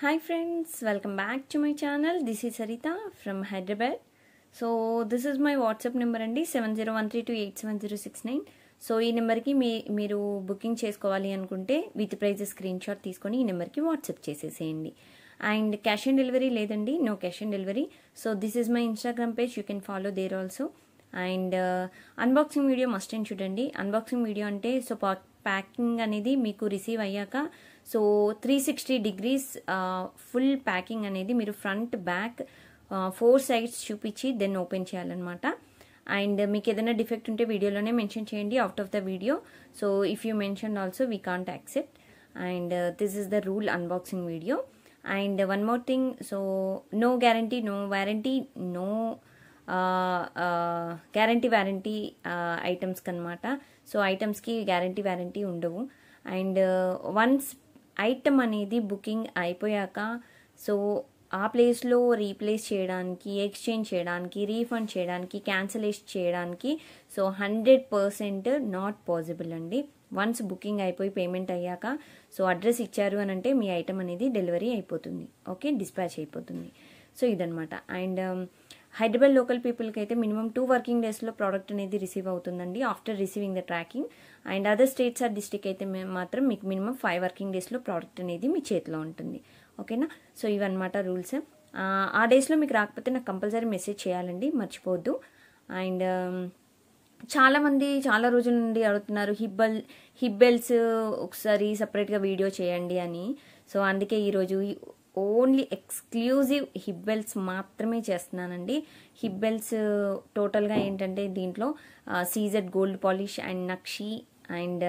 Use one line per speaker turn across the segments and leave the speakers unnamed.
hi friends welcome back to my channel this is Saritha from Hyderabad so this is my WhatsApp number అండి seven zero one three two eight seven zero six nine so ఈ నెంబర్కి మీ మీరు booking చేసుకోవాలి అనుకుంటే with price screen shot తీసుకొని ఈ నెంబర్కి WhatsApp చేసేసేయండి అండ్ క్యాష్ ఆన్ డెలివరీ లేదండి no cash on delivery so this is my Instagram page you can follow there also and unboxing video must and చూడండి అన్బాక్సింగ్ వీడియో అంటే so packing అనేది మీకు receive అయ్యాక so three sixty degrees full packing అనేది మీరు front back four sides చూపించి then open చేయాలన్నమాట and మీకు ఏదైనా డిఫెక్ట్ ఉంటే వీడియోలోనే మెన్షన్ చేయండి out of the video so if you mention also we can't accept and this is the rule unboxing video and one more thing so no guarantee no warranty no guarantee warranty ఐటమ్స్కి అనమాట so ఐటమ్స్కి guarantee warranty ఉండవు and once uh, item అనేది booking అయిపోయాక so ఆ ప్లేస్లో replace చేయడానికి exchange చేయడానికి రీఫండ్ చేయడానికి క్యాన్సిలేషన్ చేయడానికి so hundred percent not possible అండి వన్స్ బుకింగ్ అయిపోయి పేమెంట్ అయ్యాక సో అడ్రస్ ఇచ్చారు అని అంటే మీ ఐటమ్ అనేది డెలివరీ అయిపోతుంది ఓకే డిస్పాచ్ అయిపోతుంది సో ఇదనమాట అండ్ హైదరాబాద్ లోకల్ పీపుల్కి అయితే మినిమం టూ వర్కింగ్ డేస్లో ప్రోడక్ట్ అనేది రిసీవ్ అవుతుందండి after receiving the tracking and other states or district అయితే మాత్రం మీకు మినిమం ఫైవ్ వర్కింగ్ డేస్లో ప్రోడక్ట్ అనేది మీ చేతిలో ఉంటుంది ఓకేనా సో ఇవన్నమాట రూల్స్ ఆ డేస్లో మీకు రాకపోతే నాకు కంపల్సరీ మెసేజ్ చేయాలండి మర్చిపోవద్దు అండ్ చాలామంది చాలా రోజుల నుండి అడుగుతున్నారు హిబ్బల్ హిబ్బెల్స్ ఒకసారి సపరేట్గా వీడియో చేయండి అని సో అందుకే ఈరోజు ఓన్లీ ఎక్స్క్లూజివ్ హిబ్బెల్స్ మాత్రమే చేస్తున్నానండి హిబ్బెల్స్ టోటల్గా uh, ఏంటంటే దీంట్లో సీజెడ్ గోల్డ్ పాలిష్ అండ్ నక్షి అండ్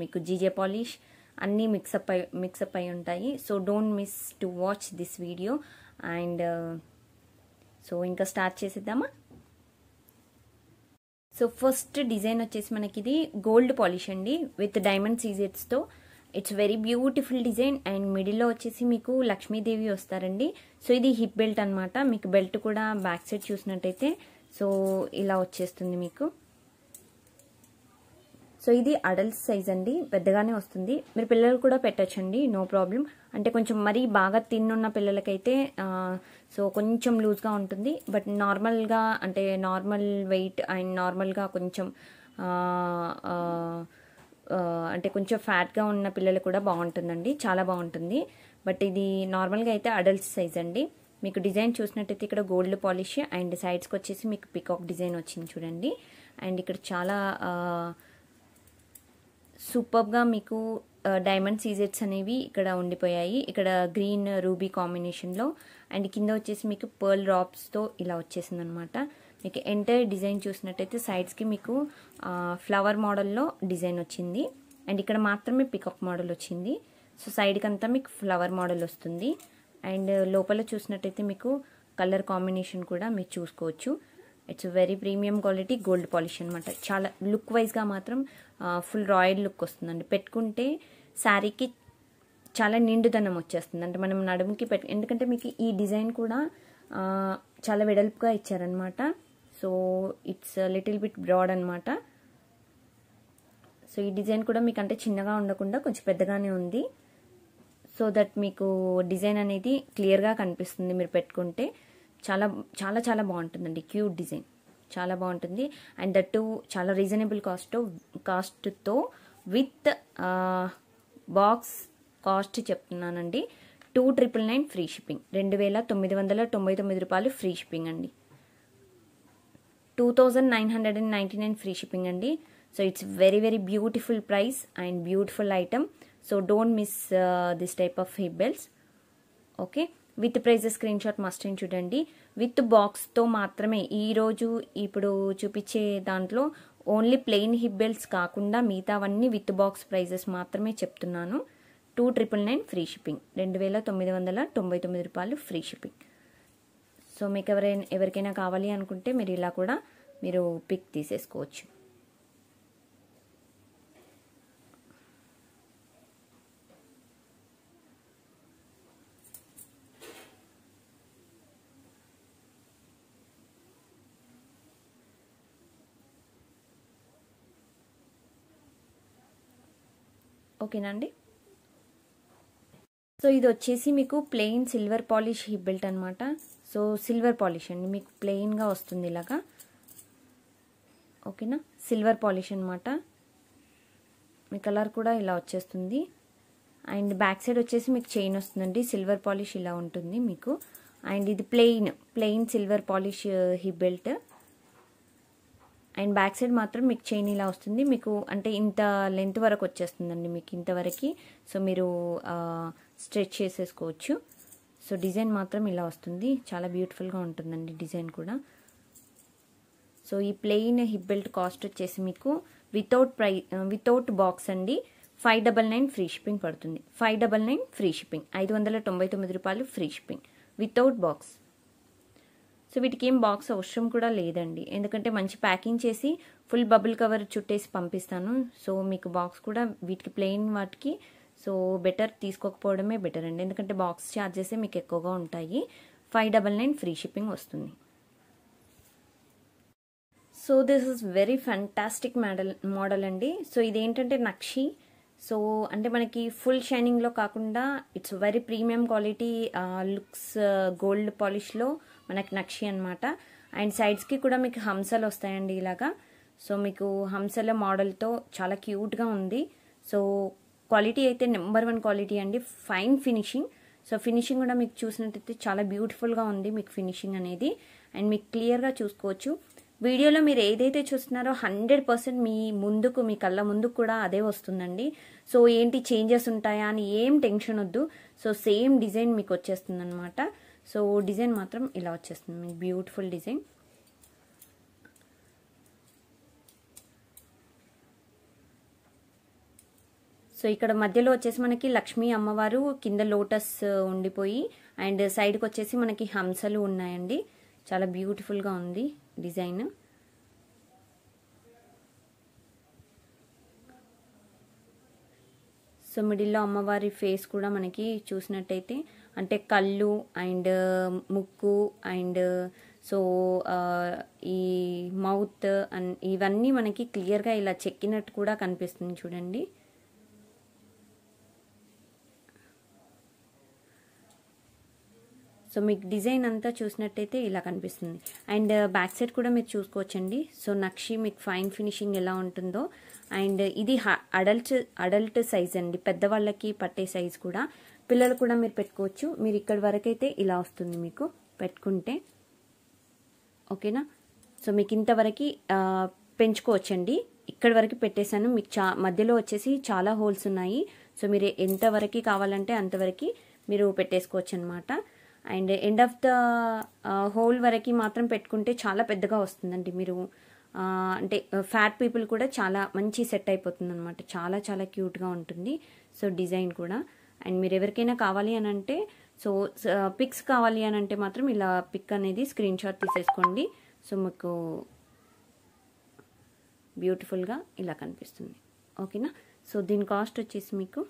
మీకు జీజే పాలిష్ అన్నీ మిక్సప్ అయి మిక్సప్ అయి ఉంటాయి so don't miss to watch this video and so ఇంకా స్టార్ట్ చేసేద్దామా సో ఫస్ట్ డిజైన్ వచ్చేసి మనకి ఇది గోల్డ్ పాలిష్ అండి విత్ డైమండ్ సీజెట్స్తో it's very beautiful design and మిడిల్లో వచ్చేసి మీకు లక్ష్మీదేవి వస్తారండి సో ఇది హిప్ బెల్ట్ అనమాట మీకు బెల్ట్ కూడా బ్యాక్ సైడ్ చూసినట్టయితే సో ఇలా వచ్చేస్తుంది మీకు సో ఇది అడల్ట్ సైజ్ అండి పెద్దగానే వస్తుంది మీరు పిల్లలు కూడా పెట్టచ్చండి నో ప్రాబ్లం అంటే కొంచెం మరీ బాగా తిన్నున్న పిల్లలకైతే సో కొంచెం లూజ్గా ఉంటుంది బట్ నార్మల్గా అంటే నార్మల్ వెయిట్ అండ్ నార్మల్గా కొంచెం అంటే కొంచెం ఫ్యాట్గా ఉన్న పిల్లలు కూడా బాగుంటుందండి చాలా బాగుంటుంది బట్ ఇది నార్మల్గా అయితే అడల్ట్ సైజ్ అండి మీకు డిజైన్ చూసినట్టయితే ఇక్కడ గోల్డ్ పాలిష్ అండ్ సైడ్స్కి వచ్చేసి మీకు పికాక్ డిజైన్ వచ్చింది చూడండి అండ్ ఇక్కడ చాలా సూపర్గా మీకు డైమండ్ సీజెట్స్ అనేవి ఇక్కడ ఉండిపోయాయి ఇక్కడ గ్రీన్ రూబీ కాంబినేషన్లో అండ్ కింద వచ్చేసి మీకు పర్ల్ డ్రాప్స్తో ఇలా వచ్చేసింది అనమాట మీకు ఎంటైర్ డిజైన్ చూసినట్టయితే సైడ్స్కి మీకు ఫ్లవర్ మోడల్లో డిజైన్ వచ్చింది అండ్ ఇక్కడ మాత్రమే పికప్ మోడల్ వచ్చింది సో సైడ్కి అంతా మీకు ఫ్లవర్ మోడల్ వస్తుంది అండ్ లోపల చూసినట్టయితే మీకు కలర్ కాంబినేషన్ కూడా మీరు చూసుకోవచ్చు it's very premium quality gold polish అనమాట చాలా లుక్ వైజ్గా మాత్రం ఫుల్ రాయల్ లుక్ వస్తుందండి పెట్టుకుంటే శారీకి చాలా నిండుదనం వచ్చేస్తుంది అంటే మనం నడుముకి పెట్టు ఎందుకంటే మీకు ఈ డిజైన్ కూడా చాలా వెడల్పుగా ఇచ్చారనమాట so it's little bit broad అనమాట సో ఈ డిజైన్ కూడా మీకు అంటే చిన్నగా ఉండకుండా కొంచెం పెద్దగానే ఉంది సో దట్ మీకు డిజైన్ అనేది క్లియర్గా కనిపిస్తుంది మీరు పెట్టుకుంటే చాలా చాలా చాలా బాగుంటుందండి క్యూట్ డిజైన్ చాలా బాగుంటుంది అండ్ దట్ చాలా రీజనబుల్ కాస్ట్ కాస్ట్తో విత్ బాక్స్ కాస్ట్ చెప్తున్నానండి two triple nine free shipping రెండు వేల తొమ్మిది వందల తొంభై తొమ్మిది రూపాయలు ఫ్రీ షిప్పింగ్ అండి two nine hundred and ninety nine free shipping అండి so it's very very beautiful price and beautiful item so don't miss this type of hip belts okay with price screenshot must చూడండి with బాక్స్తో మాత్రమే ఈరోజు ఇప్పుడు చూపించే దాంట్లో only plain hip belts కాకుండా మిగతావన్నీ విత్ బాక్స్ ప్రైజెస్ మాత్రమే చెప్తున్నాను two triple nine free shipping రెండు వేల తొమ్మిది వందల తొంభై తొమ్మిది రూపాయలు ఫ్రీ షిప్పింగ్ సో మీకు ఎవరైనా ఎవరికైనా కావాలి అనుకుంటే మీరు ఇలా కూడా మీరు పిక్ తీసేసుకోవచ్చు ఓకేనండి సో ఇది వచ్చేసి మీకు plain silver polish hip belt అనమాట సో సిల్వర్ పాలిష్ అండి మీకు ప్లెయిన్గా వస్తుంది ఇలాగా ఓకేనా సిల్వర్ పాలిష్ అనమాట మీ కలర్ కూడా ఇలా వచ్చేస్తుంది అండ్ బ్యాక్ సైడ్ వచ్చేసి మీకు చైన్ వస్తుందండి సిల్వర్ పాలిష్ ఇలా ఉంటుంది మీకు అండ్ ఇది plain plain silver polish hip uh, belt and back side మాత్రం మీకు చైన్ ఇలా వస్తుంది మీకు అంటే ఇంత లెంత్ వరకు వచ్చేస్తుందండి మీకు ఇంతవరకు సో మీరు uh, స్ట్రెచ్ చేసేసుకోవచ్చు సో డిజైన్ మాత్రం ఇలా వస్తుంది చాలా బ్యూటిఫుల్గా ఉంటుందండి డిజైన్ కూడా సో ఈ ప్లెయిన్ హిప్ బెల్ట్ కాస్ట్ వచ్చేసి మీకు వితౌట్ ప్రై వితౌట్ బాక్స్ అండి five double nine free shipping పడుతుంది five double nine free shipping ఐదు వందల తొంభై తొమ్మిది రూపాయలు free shipping without box so వీటికి ఏం బాక్స్ అవసరం కూడా లేదండి ఎందుకంటే మంచి ప్యాకింగ్ చేసి ఫుల్ బబుల్ కవర్ చుట్టేసి పంపిస్తాను సో మీకు బాక్స్ కూడా వీటికి ప్లెయిన్ వాటికి సో బెటర్ తీసుకోకపోవడమే బెటర్ అండి ఎందుకంటే బాక్స్ ఛార్జెసే మీకు ఎక్కువగా ఉంటాయి five double nine free shipping వస్తుంది so this is very fantastic model model అండి సో ఇదేంటంటే నక్షి సో అంటే మనకి ఫుల్ షైనింగ్లో కాకుండా it's very premium quality looks gold పాలిష్లో మనకి నక్షి అనమాట అండ్ సైడ్స్కి కూడా మీకు హంసలు వస్తాయండి ఇలాగా సో మీకు హంసల మోడల్తో చాలా క్యూట్గా ఉంది సో క్వాలిటీ అయితే నెంబర్ వన్ క్వాలిటీ అండి ఫైన్ ఫినిషింగ్ సో ఫినిషింగ్ కూడా మీకు చూసినట్టయితే చాలా బ్యూటిఫుల్గా ఉంది మీకు ఫినిషింగ్ అనేది అండ్ మీకు క్లియర్గా చూసుకోవచ్చు వీడియోలో మీరు ఏదైతే చూస్తున్నారో హండ్రెడ్ పర్సెంట్ మీ ముందుకు మీ కళ్ళ ముందుకు కూడా అదే వస్తుందండి సో ఏంటి చేంజెస్ ఉంటాయా అని ఏం టెన్షన్ వద్దు సో సేమ్ డిజైన్ మీకు వచ్చేస్తుంది అనమాట సో డిజైన్ మాత్రం ఇలా వచ్చేస్తుంది మీకు బ్యూటిఫుల్ డిజైన్ సో ఇక్కడ మధ్యలో వచ్చేసి మనకి లక్ష్మీ అమ్మవారు కింద లోటస్ ఉండిపోయి అండ్ సైడ్కి వచ్చేసి మనకి హంసలు ఉన్నాయండి చాలా బ్యూటిఫుల్గా ఉంది డిజైన్ సో మిడిల్లో అమ్మవారి ఫేస్ కూడా మనకి చూసినట్టయితే అంటే కళ్ళు అండ్ ముక్కు అండ్ సో ఈ మౌత్ అండ్ ఇవన్నీ మనకి క్లియర్గా ఇలా చెక్కినట్టు కూడా కనిపిస్తుంది చూడండి సో మీకు డిజైన్ అంతా చూసినట్టయితే ఇలా కనిపిస్తుంది అండ్ uh, బ్యాక్ సైడ్ కూడా మీరు చూసుకోవచ్చండి సో నక్షి మీకు ఫైన్ ఫినిషింగ్ ఎలా ఉంటుందో అండ్ ఇది అడల్ట్ అడల్ట్ సైజ్ అండి పెద్దవాళ్ళకి పట్టే సైజ్ కూడా పిల్లలు కూడా మీరు పెట్టుకోవచ్చు మీరు ఇక్కడ వరకైతే ఇలా వస్తుంది మీకు పెట్టుకుంటే ఓకేనా సో మీకు ఇంతవరకు పెంచుకోవచ్చండి ఇక్కడ వరకు పెట్టేశాను మీకు చా మధ్యలో వచ్చేసి చాలా హోల్స్ ఉన్నాయి సో మీరు ఎంతవరకు కావాలంటే అంతవరకు మీరు పెట్టేసుకోవచ్చు అనమాట and end of the hole వరకు మాత్రం పెట్టుకుంటే చాలా పెద్దగా వస్తుందండి మీరు అంటే ఫ్యాట్ పీపుల్ కూడా చాలా మంచి సెట్ అయిపోతుంది అనమాట చాలా చాలా క్యూట్గా ఉంటుంది సో డిజైన్ కూడా అండ్ మీరు ఎవరికైనా కావాలి అని అంటే సో పిక్స్ కావాలి అని అంటే మాత్రం ఇలా పిక్ అనేది స్క్రీన్ షాట్ తీసేసుకోండి సో మీకు బ్యూటిఫుల్గా ఇలా కనిపిస్తుంది ఓకేనా సో దీని కాస్ట్ వచ్చేసి మీకు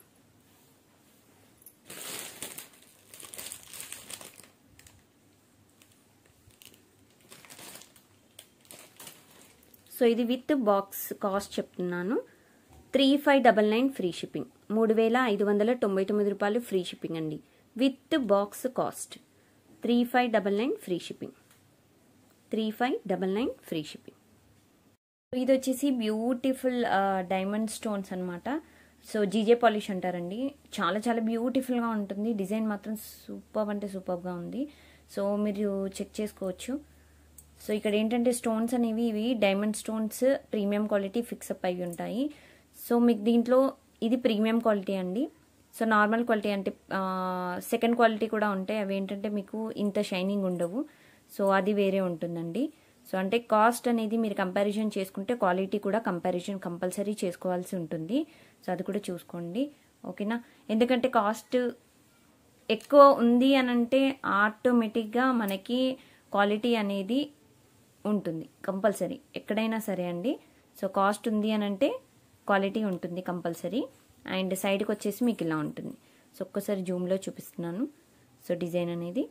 సో ఇది విత్ బాక్స్ కాస్ట్ చెప్తున్నాను three five double nine free shipping మూడు వేల ఐదు వందల తొంభై తొమ్మిది రూపాయలు ఫ్రీ షిప్పింగ్ అండి with box cost three five double nine free shipping three five double nine free shipping ఇది వచ్చేసి బ్యూటిఫుల్ డైమండ్ స్టోన్స్ అనమాట సో జీజే పాలిష్ అంటారండి చాలా చాలా బ్యూటిఫుల్గా ఉంటుంది డిజైన్ మాత్రం సూపర్ అంటే సూపర్గా ఉంది సో మీరు చెక్ చేసుకోవచ్చు సో ఇక్కడ ఏంటంటే స్టోన్స్ అనేవి ఇవి diamond stones premium quality fix up అయ్యి ఉంటాయి సో మీకు దీంట్లో ఇది ప్రీమియం క్వాలిటీ అండి సో నార్మల్ క్వాలిటీ అంటే సెకండ్ క్వాలిటీ కూడా ఉంటాయి అవి ఏంటంటే మీకు ఇంత షైనింగ్ ఉండవు సో అది వేరే ఉంటుందండి సో అంటే కాస్ట్ అనేది మీరు కంపారిజన్ చేసుకుంటే క్వాలిటీ కూడా కంపారిజన్ కంపల్సరీ చేసుకోవాల్సి ఉంటుంది సో అది కూడా చూసుకోండి ఓకేనా ఎందుకంటే కాస్ట్ ఎక్కువ ఉంది అని అంటే ఆటోమేటిక్గా మనకి క్వాలిటీ అనేది ఉంటుంది కంపల్సరీ ఎక్కడైనా సరే అండి సో కాస్ట్ ఉంది అని అంటే క్వాలిటీ ఉంటుంది కంపల్సరీ అండ్ సైడ్కి వచ్చేసి మీకు ఇలా ఉంటుంది సో ఒక్కసారి జూమ్లో చూపిస్తున్నాను సో డిజైన్ అనేది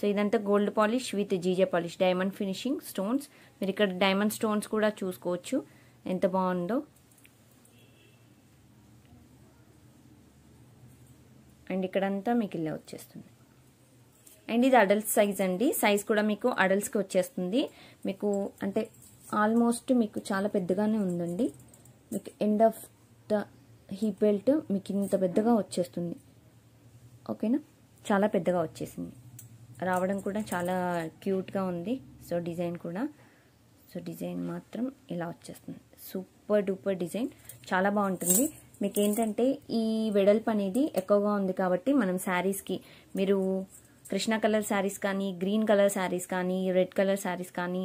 సో ఇదంతా gold polish with GJ polish diamond finishing stones మీరు ఇక్కడ డైమండ్ స్టోన్స్ కూడా చూసుకోవచ్చు ఎంత బాగుందో అండ్ ఇక్కడంతా మీకు ఇలా వచ్చేస్తుంది అండ్ ఇది అడల్ట్ సైజ్ అండి సైజ్ కూడా మీకు అడల్ట్స్కి వచ్చేస్తుంది మీకు అంటే ఆల్మోస్ట్ మీకు చాలా పెద్దగానే ఉందండి మీకు end of the hip belt మీకు ఇంత పెద్దగా వచ్చేస్తుంది ఓకేనా చాలా పెద్దగా వచ్చేసింది రావడం కూడా చాలా క్యూట్గా ఉంది సో డిజైన్ కూడా సో డిజైన్ మాత్రం ఇలా వచ్చేస్తుంది సూపర్ డూపర్ డిజైన్ చాలా బాగుంటుంది మీకు ఏంటంటే ఈ వెడల్పు అనేది ఎక్కువగా ఉంది కాబట్టి మనం శారీస్కి మీరు కృష్ణ కలర్ శారీస్ కానీ గ్రీన్ కలర్ శారీస్ కానీ రెడ్ కలర్ శారీస్ కానీ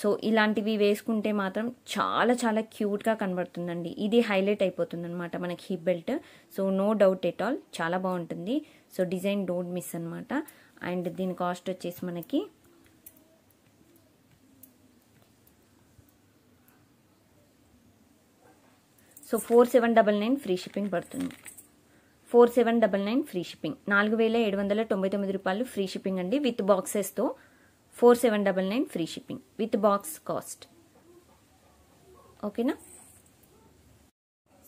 సో ఇలాంటివి వేసుకుంటే మాత్రం చాలా చాలా క్యూట్గా కనబడుతుందండి ఇది హైలైట్ అయిపోతుంది అనమాట మనకి hip belt so no doubt at all చాలా బాగుంటుంది సో డిజైన్ డోంట్ మిస్ అనమాట అండ్ దీని కాస్ట్ వచ్చేసి మనకి so four seven double nine free shipping పడుతుంది four seven double nine free shipping నాలుగు వేల ఏడు వందల తొంభై తొమ్మిది రూపాయలు ఫ్రీ షిప్పింగ్ అండి విత్ బాక్సెస్తో four seven double nine free shipping with box cost ఓకేనా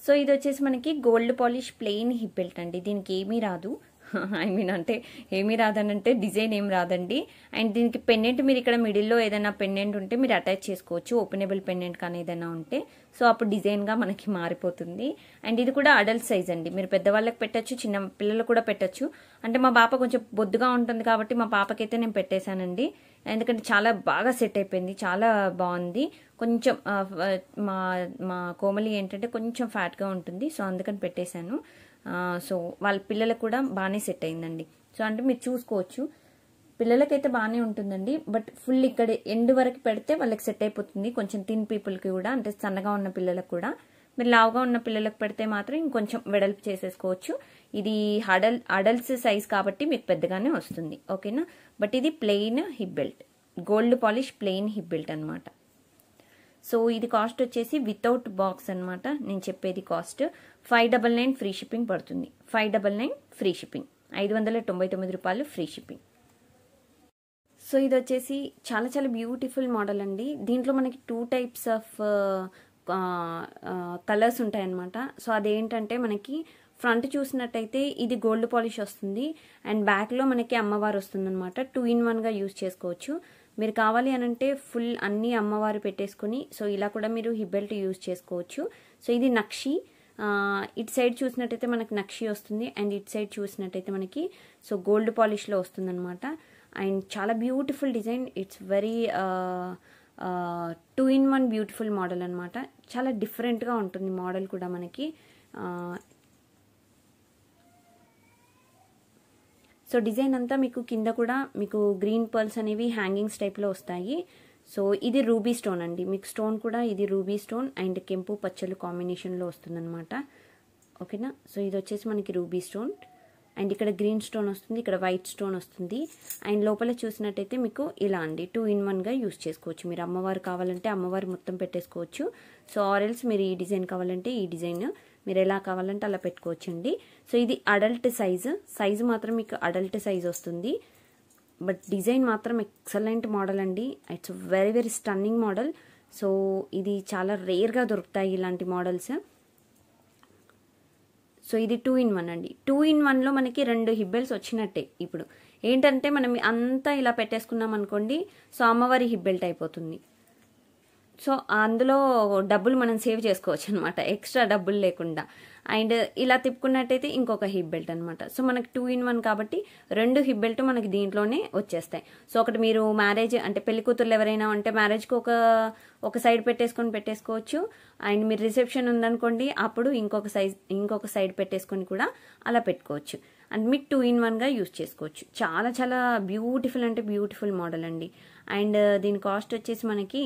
సో ఇది వచ్చేసి మనకి gold polish plain hip belt అండి దీనికి ఏమీ రాదు ఐ మీన్ అంటే ఏమీ రాదనంటే డిజైన్ ఏమి రాదండి అండ్ దీనికి పెన్నెంట్ మీరు ఇక్కడ మిడిల్లో ఏదైనా పెన్నెంట్ ఉంటే మీరు అటాచ్ చేసుకోవచ్చు ఓపెనబుల్ పెన్నెంట్ కానీ ఏదైనా ఉంటే సో అప్పుడు డిజైన్గా మనకి మారిపోతుంది అండ్ ఇది కూడా అడల్ట్ సైజ్ అండి మీరు పెద్దవాళ్ళకి పెట్టచ్చు చిన్న పిల్లలకు కూడా పెట్టచ్చు అంటే మా పాప కొంచెం బొద్దుగా ఉంటుంది కాబట్టి మా పాపకైతే నేను పెట్టేశానండి ఎందుకంటే చాలా బాగా సెట్ అయిపోయింది చాలా బాగుంది కొంచెం మా మా కోమలి ఏంటంటే కొంచెం ఫ్యాట్గా ఉంటుంది సో అందుకని పెట్టేశాను సో వాళ్ళ పిల్లలకు కూడా బాగానే సెట్ అయిందండి సో అంటే మీరు చూసుకోవచ్చు పిల్లలకైతే బాగానే ఉంటుందండి బట్ ఫుల్ ఇక్కడ ఎండ్ వరకు పెడితే వాళ్ళకి సెట్ అయిపోతుంది కొంచెం థిన్ పీపుల్కి కూడా అంటే సన్నగా ఉన్న పిల్లలకు కూడా మీరు లావుగా ఉన్న పిల్లలకు పెడితే మాత్రం ఇంకొంచెం వెడల్పు చేసేసుకోవచ్చు ఇది అడల్ అడల్ట్స్ సైజ్ కాబట్టి మీకు పెద్దగానే వస్తుంది ఓకేనా బట్ ఇది plain hip belt gold polish plain hip belt అనమాట సో ఇది కాస్ట్ వచ్చేసి వితౌట్ బాక్స్ అనమాట నేను చెప్పేది cost five double nine free shipping పడుతుంది five double nine free shipping ఐదు వందల తొంభై తొమ్మిది రూపాయలు ఫ్రీ షిప్పింగ్ సో ఇది వచ్చేసి చాలా చాలా బ్యూటిఫుల్ మోడల్ అండి దీంట్లో మనకి టూ టైప్స్ ఆఫ్ కలర్స్ ఉంటాయన్నమాట సో అదేంటంటే మనకి ఫ్రంట్ చూసినట్టయితే ఇది గోల్డ్ పాలిష్ వస్తుంది అండ్ బ్యాక్లో మనకి అమ్మవారు అనమాట టూ ఇన్ వన్గా యూజ్ చేసుకోవచ్చు మీరు కావాలి అనంటే ఫుల్ అన్ని అమ్మవారు పెట్టేసుకుని సో ఇలా కూడా మీరు హిబ్బెల్ట్ యూజ్ చేసుకోవచ్చు సో ఇది నక్షి ఇటు సైడ్ చూసినట్టయితే మనకి నక్షి వస్తుంది అండ్ ఇటు సైడ్ చూసినట్టయితే మనకి సో గోల్డ్ పాలిష్లో అనమాట అండ్ చాలా beautiful design it's very two in one beautiful model అనమాట చాలా డిఫరెంట్గా ఉంటుంది మోడల్ కూడా మనకి సో డిజైన్ అంతా మీకు కింద కూడా మీకు గ్రీన్ పర్ల్స్ అనేవి హ్యాంగింగ్స్ టైప్లో వస్తాయి సో ఇది రూబీ స్టోన్ అండి మీకు స్టోన్ కూడా ఇది రూబీ స్టోన్ అండ్ కెంపు పచ్చలు కాంబినేషన్లో వస్తుందన్నమాట ఓకేనా సో ఇది వచ్చేసి మనకి రూబీ స్టోన్ అండ్ ఇక్కడ గ్రీన్ స్టోన్ వస్తుంది ఇక్కడ వైట్ స్టోన్ వస్తుంది అండ్ లోపల చూసినట్టయితే మీకు ఇలా అండి టూ ఇన్ వన్గా యూస్ చేసుకోవచ్చు మీరు అమ్మవారు కావాలంటే అమ్మవారు మొత్తం పెట్టేసుకోవచ్చు సో ఆరెల్స్ మీరు ఈ డిజైన్ కావాలంటే ఈ డిజైన్ మీరు ఎలా కావాలంటే అలా పెట్టుకోవచ్చండి సో ఇది అడల్ట్ సైజు సైజు మాత్రం మీకు అడల్ట్ సైజ్ వస్తుంది బట్ డిజైన్ మాత్రం ఎక్సలెంట్ మోడల్ అండి it's very very stunning model so ఇది చాలా రేర్గా దొరుకుతాయి ఇలాంటి మోడల్స్ సో ఇది టూ ఇన్ వన్ అండి టూ ఇన్ వన్లో మనకి రెండు హిబ్బెల్స్ వచ్చినట్టే ఇప్పుడు ఏంటంటే మనం అంతా ఇలా పెట్టేసుకున్నాం అనుకోండి సో అమ్మవారి హిబ్బెల్ట్ అయిపోతుంది సో అందులో డబ్బులు మనం సేవ్ చేసుకోవచ్చు అనమాట ఎక్స్ట్రా డబ్బులు లేకుండా అండ్ ఇలా తిప్పుకున్నట్టయితే ఇంకొక హిప్ బెల్ట్ అనమాట సో మనకి టూ ఇన్ వన్ కాబట్టి రెండు హిప్ బెల్ట్ మనకి దీంట్లోనే వచ్చేస్తాయి సో ఒకటి మీరు మ్యారేజ్ అంటే పెళ్లి కూతుర్లు ఎవరైనా ఉంటే మ్యారేజ్కి ఒక ఒక సైడ్ పెట్టేసుకొని పెట్టేసుకోవచ్చు అండ్ మీరు రిసెప్షన్ ఉందనుకోండి అప్పుడు ఇంకొక సైజ్ ఇంకొక సైడ్ పెట్టేసుకొని కూడా అలా పెట్టుకోవచ్చు అండ్ మీరు టూ ఇన్ వన్గా యూజ్ చేసుకోవచ్చు చాలా చాలా బ్యూటిఫుల్ అంటే బ్యూటిఫుల్ మోడల్ అండి అండ్ uh, దీని కాస్ట్ వచ్చేసి మనకి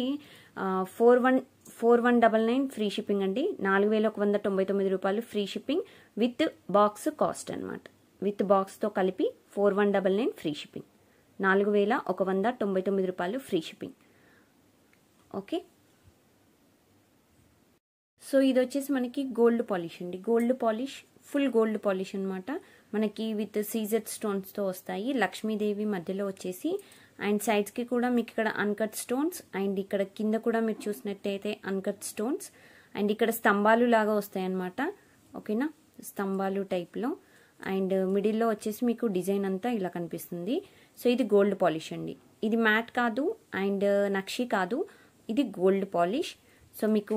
four one four one double nine free shipping అండి నాలుగు వేల ఒక వంద తొంభై తొమ్మిది రూపాయలు free shipping with box cost అనమాట విత్ బాక్స్తో కలిపి four one double nine free shipping నాలుగు వేల ఒక వంద తొంభై తొమ్మిది రూపాయలు ఫ్రీ షిప్పింగ్ ఓకే సో ఇది వచ్చేసి మనకి గోల్డ్ పాలిష్ అండి gold polish full gold polish అనమాట మనకి విత్ సీజర్ స్టోన్స్తో వస్తాయి లక్ష్మీదేవి మధ్యలో వచ్చేసి అండ్ సైడ్స్కి కూడా మీకు ఇక్కడ అన్కట్ స్టోన్స్ అండ్ ఇక్కడ కింద కూడా మీరు చూసినట్టయితే అన్కట్ స్టోన్స్ అండ్ ఇక్కడ స్తంభాలు లాగా వస్తాయి అన్నమాట ఓకేనా స్తంభాలు టైప్లో అండ్ మిడిల్లో వచ్చేసి మీకు డిజైన్ అంతా ఇలా కనిపిస్తుంది సో ఇది గోల్డ్ పాలిష్ అండి ఇది మ్యాట్ కాదు అండ్ నక్షి కాదు ఇది గోల్డ్ పాలిష్ సో మీకు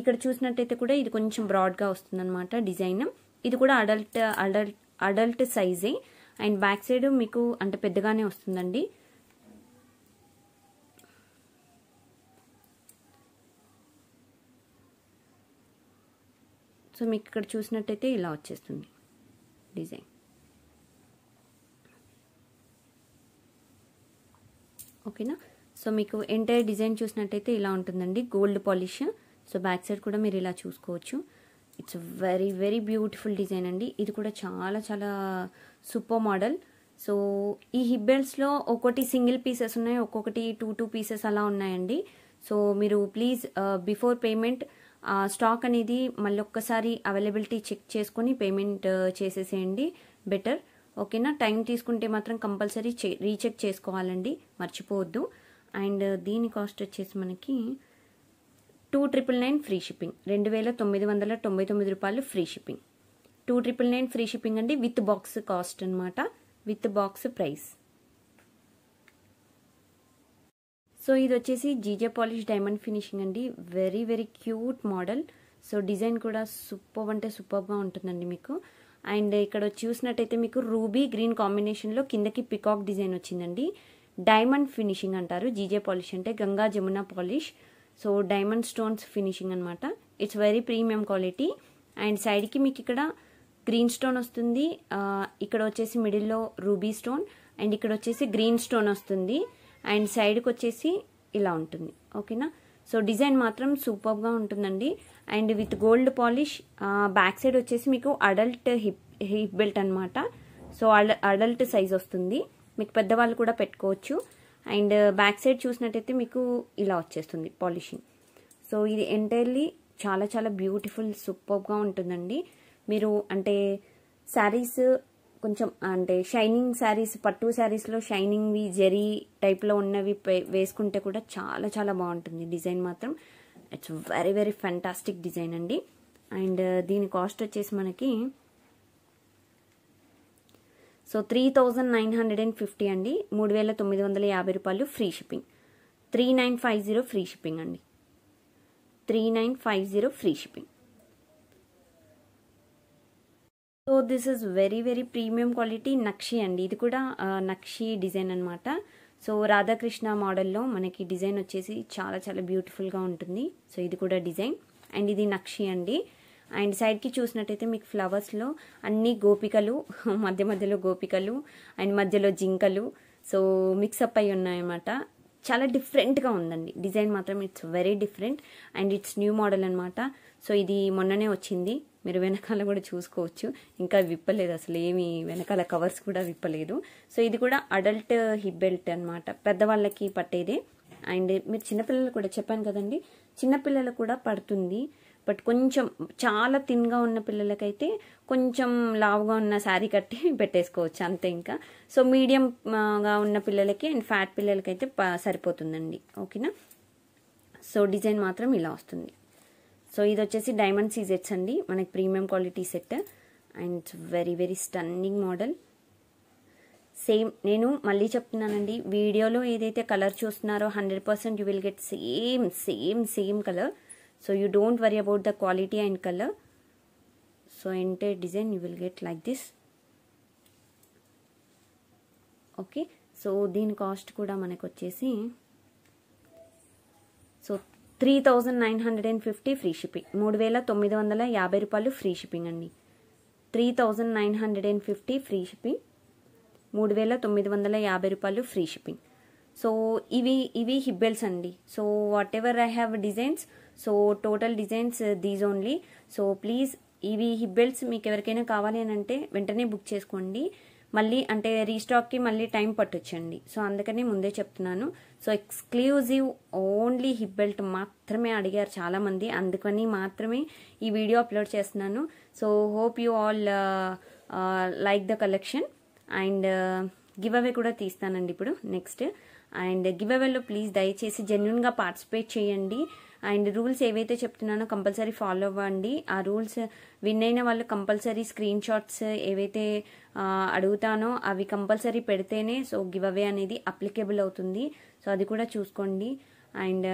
ఇక్కడ చూసినట్టయితే కూడా ఇది కొంచెం బ్రాడ్గా వస్తుందన్నమాట డిజైన్ ఇది కూడా అడల్ట్ అడల్ట్ అడల్ట్ సైజే అండ్ బ్యాక్ సైడ్ మీకు అంటే పెద్దగానే వస్తుందండి సో మీకు ఇక్కడ చూసినట్టయితే ఇలా వచ్చేస్తుంది డిజైన్ ఓకేనా సో మీకు ఎంటైర్ డిజైన్ చూసినట్టయితే ఇలా ఉంటుందండి gold polish so back side కూడా మీరు ఇలా చూసుకోవచ్చు it's very very beautiful design అండి ఇది కూడా చాలా చాలా సూపర్ మోడల్ సో ఈ హిబ్బెల్స్లో ఒక్కొక్కటి సింగిల్ పీసెస్ ఉన్నాయి ఒక్కొక్కటి టూ టూ పీసెస్ అలా ఉన్నాయండి సో మీరు ప్లీజ్ బిఫోర్ పేమెంట్ స్టాక్ అనేది మళ్ళీ ఒక్కసారి అవైలబిలిటీ చెక్ చేసుకొని పేమెంట్ uh, చేసేసేయండి బెటర్ ఓకేనా టైం తీసుకుంటే మాత్రం కంపల్సరీ రీచెక్ చేసుకోవాలండి మర్చిపోవద్దు అండ్ uh, దీని కాస్ట్ వచ్చేసి మనకి two triple nine free shipping రెండు వేల తొమ్మిది వందల తొంభై తొమ్మిది రూపాయలు free shipping two triple nine free shipping అండి విత్ బాక్స్ కాస్ట్ అనమాట విత్ బాక్స్ ప్రైస్ సో ఇది వచ్చేసి జీజే పాలిష్ డైమండ్ ఫినిషింగ్ అండి very very cute model so design కూడా సూపర్ అంటే సూపర్గా ఉంటుందండి మీకు అండ్ ఇక్కడ చూసినట్టయితే మీకు రూబీ గ్రీన్ కాంబినేషన్లో కిందకి పికాక్ డిజైన్ వచ్చిందండి డైమండ్ ఫినిషింగ్ అంటారు జీజే పాలిష్ అంటే Ganga Jamuna polish so diamond stones finishing అనమాట it's very premium quality and సైడ్కి మీకు ఇక్కడ గ్రీన్ స్టోన్ వస్తుంది ఇక్కడ వచ్చేసి మిడిల్లో రూబీ స్టోన్ అండ్ ఇక్కడ వచ్చేసి గ్రీన్ స్టోన్ వస్తుంది అండ్ సైడ్కి వచ్చేసి ఇలా ఉంటుంది ఓకేనా సో డిజైన్ మాత్రం సూపర్గా ఉంటుందండి and with gold polish back side వచ్చేసి మీకు అడల్ట్ హిప్ హిప్ బెల్ట్ అనమాట సో అడల్ట్ సైజ్ వస్తుంది మీకు పెద్దవాళ్ళు కూడా పెట్టుకోవచ్చు అండ్ బ్యాక్ సైడ్ చూసినట్టయితే మీకు ఇలా వచ్చేస్తుంది పాలిషింగ్ సో ఇది ఎంటైర్లీ చాలా చాలా బ్యూటిఫుల్ సూపర్గా ఉంటుందండి మీరు అంటే శారీస్ కొంచెం అంటే షైనింగ్ శారీస్ పట్టు శారీస్లో షైనింగ్వి జెరీ టైప్లో ఉన్నవి వేసుకుంటే కూడా చాలా చాలా బాగుంటుంది డిజైన్ మాత్రం it's very very fantastic design అండి అండ్ దీని కాస్ట్ వచ్చేసి మనకి so three thousand nine hundred and fifty అండి మూడు వేల తొమ్మిది వందల యాభై రూపాయలు free shipping three nine five zero free shipping అండి three nine five zero free shipping so this is very very premium quality నక్షి అండి ఇది కూడా నక్షి డిజైన్ అనమాట సో రాధాకృష్ణ మోడల్లో మనకి డిజైన్ వచ్చేసి చాలా చాలా బ్యూటిఫుల్గా ఉంటుంది సో ఇది కూడా డిజైన్ అండ్ ఇది నక్షి అండి అండ్ సైడ్కి చూసినట్టయితే మీకు ఫ్లవర్స్లో అన్ని గోపికలు మధ్య మధ్యలో గోపికలు అండ్ మధ్యలో జింకలు సో మిక్సప్ అయి ఉన్నాయన్నమాట చాలా డిఫరెంట్గా ఉందండి డిజైన్ మాత్రం it's very different and it's new model అనమాట సో ఇది మొన్ననే వచ్చింది మీరు వెనకాల కూడా చూసుకోవచ్చు ఇంకా విప్పలేదు అసలు ఏమి వెనకాల కవర్స్ కూడా విప్పలేదు సో ఇది కూడా అడల్ట్ హిప్ బెల్ట్ అనమాట పెద్దవాళ్ళకి పట్టేదే అండ్ మీరు చిన్నపిల్లలు కూడా చెప్పాను కదండి చిన్నపిల్లలు కూడా పడుతుంది బట్ కొంచెం చాలా థిన్గా ఉన్న పిల్లలకైతే కొంచెం లావుగా ఉన్న శారీ కట్టి పెట్టేసుకోవచ్చు అంతే ఇంకా సో మీడియంగా ఉన్న పిల్లలకి అండ్ ఫ్యాట్ పిల్లలకైతే సరిపోతుందండి ఓకేనా సో డిజైన్ మాత్రం ఇలా వస్తుంది సో ఇది వచ్చేసి డైమండ్ సీజెట్స్ అండి మనకి premium quality set and very very stunning model same నేను మళ్ళీ చెప్తున్నానండి వీడియోలో ఏదైతే కలర్ చూస్తున్నారో hundred percent you will get same same same colour so you don't worry about the quality and colour so ఎంటే design you will get like this okay so దీని cost కూడా మనకు వచ్చేసి three thousand nine hundred and fifty free shipping మూడు వేల తొమ్మిది వందల యాభై రూపాయలు ఫ్రీ షిప్పింగ్ అండి three thousand nine hundred and fifty free shipping మూడు వేల తొమ్మిది వందల యాభై రూపాయలు ఫ్రీ షిప్పింగ్ సో ఇవి ఇవి హిబ్బెల్స్ అండి so whatever I have designs so total designs these only so please ఇవి హిబ్బెల్స్ మీకు ఎవరికైనా కావాలి అని అంటే వెంటనే బుక్ చేసుకోండి మళ్ళీ అంటే రీస్టాక్కి మళ్ళీ టైం పట్టొచ్చండి సో అందుకని ముందే చెప్తున్నాను so exclusive only hip belt మాత్రమే అడిగారు చాలామంది అందుకని మాత్రమే ఈ వీడియో అప్లోడ్ చేస్తున్నాను so hope you all like the collection and giveaway కూడా తీస్తానండి ఇప్పుడు నెక్స్ట్ అండ్ గివ్ అవేలో ప్లీజ్ దయచేసి జెన్యున్గా పార్టిసిపేట్ చేయండి అండ్ రూల్స్ ఏవైతే చెప్తున్నానో కంపల్సరీ ఫాలో అవ్వండి ఆ రూల్స్ విన్ అయిన వాళ్ళు కంపల్సరీ స్క్రీన్ షాట్స్ ఏవైతే అడుగుతానో అవి కంపల్సరీ పెడితేనే సో గివ్ అవే అనేది అప్లికేబుల్ అవుతుంది సో అది కూడా చూసుకోండి and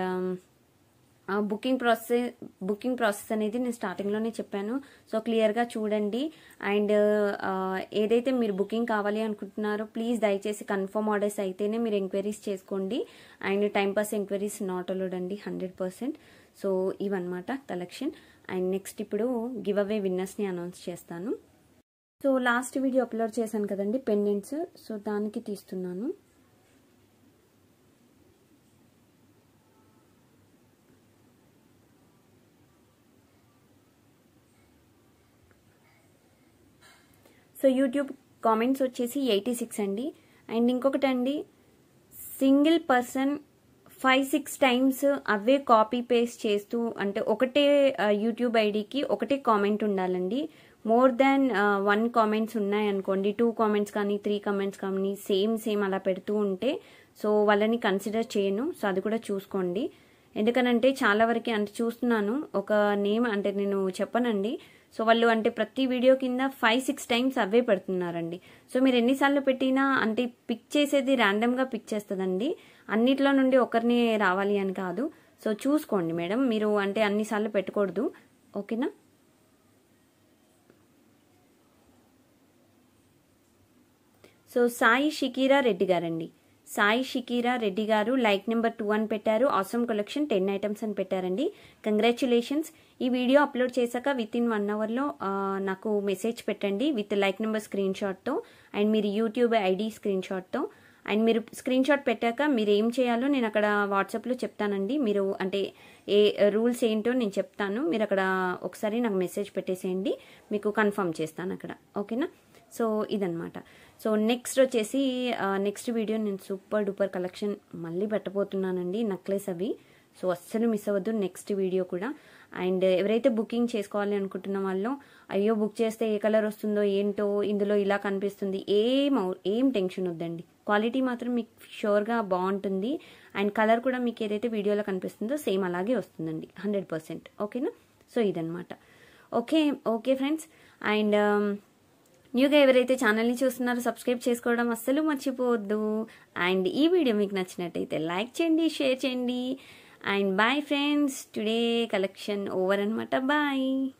booking process booking process అనేది నేను స్టార్టింగ్లోనే చెప్పాను సో క్లియర్గా చూడండి అండ్ ఏదైతే మీరు బుకింగ్ కావాలి అనుకుంటున్నారో ప్లీజ్ దయచేసి కన్ఫర్మ్ ఆర్డర్స్ అయితేనే మీరు ఎంక్వైరీస్ చేసుకోండి and time pass enquiries not allowed అండి హండ్రెడ్ పర్సెంట్ సో ఇవన్నమాట కలెక్షన్ అండ్ నెక్స్ట్ ఇప్పుడు గివ్ అవే విన్నర్స్ని అనౌన్స్ చేస్తాను సో లాస్ట్ వీడియో అప్లోడ్ చేశాను కదండి పెండెంట్స్ సో దానికి తీస్తున్నాను సో యూట్యూబ్ కామెంట్స్ వచ్చేసి ఎయిటీ సిక్స్ అండి అండ్ ఇంకొకటి అండి single person five six times అవే కాపీ పేస్ట్ చేస్తూ అంటే ఒకటే యూట్యూబ్ ఐడికి ఒకటే కామెంట్ ఉండాలండి మోర్ దాన్ వన్ కామెంట్స్ ఉన్నాయనుకోండి టూ కామెంట్స్ కానీ త్రీ కామెంట్స్ కానీ సేమ్ సేమ్ అలా పెడుతూ ఉంటే సో వాళ్ళని కన్సిడర్ చేయను సో అది కూడా చూసుకోండి ఎందుకనంటే చాలా వరకు అంటే చూస్తున్నాను ఒక నేమ్ అంటే నేను చెప్పనండి సో వాళ్ళు అంటే ప్రతి వీడియో కింద ఫైవ్ సిక్స్ టైమ్స్ అవే పెడుతున్నారండి సో మీరు ఎన్నిసార్లు పెట్టినా అంటే పిక్ చేసేది ర్యాండమ్గా పిక్ చేస్తుందండి అన్నిట్లో నుండి ఒకరిని రావాలి అని కాదు సో చూసుకోండి మేడం మీరు అంటే అన్నిసార్లు పెట్టకూడదు ఓకేనా సో సాయి షికీరా రెడ్డి గారండి సాయి షికీరా రెడ్డి గారు లైక్ నెంబర్ టూ అని పెట్టారు ఆసమ్ కలెక్షన్ టెన్ ఐటమ్స్ అని పెట్టారండి కంగ్రాచులేషన్స్ ఈ వీడియో అప్లోడ్ చేశాక విత్ ఇన్ వన్ అవర్లో నాకు మెసేజ్ పెట్టండి విత్ లైక్ నెంబర్ స్క్రీన్ షాట్తో అండ్ మీరు యూట్యూబ్ ఐడి స్క్రీన్ షాట్తో అండ్ మీరు స్క్రీన్ షాట్ పెట్టాక మీరు ఏం చేయాలో నేను అక్కడ వాట్సాప్లో చెప్తానండి మీరు అంటే ఏ రూల్స్ ఏంటో నేను చెప్తాను మీరు అక్కడ ఒకసారి నాకు మెసేజ్ పెట్టేసేయండి మీకు కన్ఫర్మ్ చేస్తాను అక్కడ ఓకేనా సో ఇదనమాట సో నెక్స్ట్ వచ్చేసి నెక్స్ట్ వీడియో నేను సూపర్ డూపర్ కలెక్షన్ మళ్ళీ పెట్టబోతున్నానండి నక్లెస్ అవి సో అస్సలు మిస్ అవ్వద్దు నెక్స్ట్ వీడియో కూడా అండ్ ఎవరైతే బుకింగ్ చేసుకోవాలి అనుకుంటున్న వాళ్ళు అయ్యో బుక్ చేస్తే ఏ కలర్ వస్తుందో ఏంటో ఇందులో ఇలా కనిపిస్తుంది ఏం ఏం టెన్షన్ వద్దండి క్వాలిటీ మాత్రం మీకు ష్యూర్గా బాగుంటుంది అండ్ కలర్ కూడా మీకు ఏదైతే వీడియోలో కనిపిస్తుందో సేమ్ అలాగే వస్తుందండి హండ్రెడ్ పర్సెంట్ ఓకేనా సో ఇదనమాట okay okay friends and um, న్యూగా ఎవరైతే ఛానల్ని చూస్తున్నారో సబ్స్క్రైబ్ చేసుకోవడం అస్సలు మర్చిపోవద్దు అండ్ ఈ వీడియో మీకు నచ్చినట్టయితే లైక్ చేయండి షేర్ చేయండి and bye friends today collection over and mata bye